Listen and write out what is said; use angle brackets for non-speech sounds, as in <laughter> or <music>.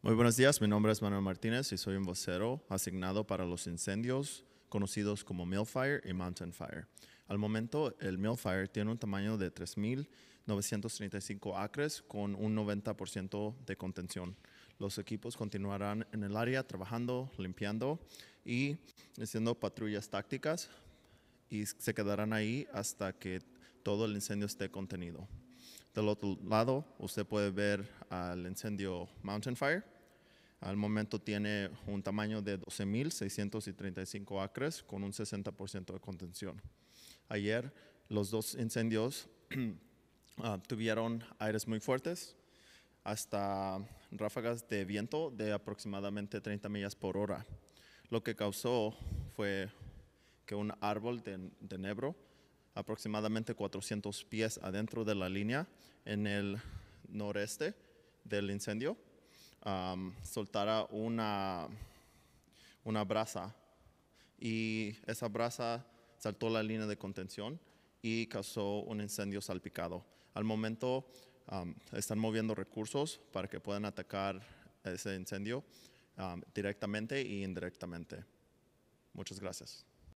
Muy buenos días, mi nombre es Manuel Martínez y soy un vocero asignado para los incendios conocidos como Millfire y Mountain Fire. Al momento, el Millfire tiene un tamaño de 3.935 acres con un 90% de contención. Los equipos continuarán en el área trabajando, limpiando y haciendo patrullas tácticas y se quedarán ahí hasta que todo el incendio esté contenido. Del otro lado, usted puede ver al incendio Mountain Fire. Al momento tiene un tamaño de 12.635 acres con un 60% de contención. Ayer los dos incendios <clears throat> ah, tuvieron aires muy fuertes, hasta ráfagas de viento de aproximadamente 30 millas por hora. Lo que causó fue que un árbol de, de nebro aproximadamente 400 pies adentro de la línea en el noreste del incendio, soltara una, una brasa y esa brasa saltó la línea de contención y causó un incendio salpicado. Al momento están moviendo recursos para que puedan atacar ese incendio directamente e indirectamente. Muchas gracias.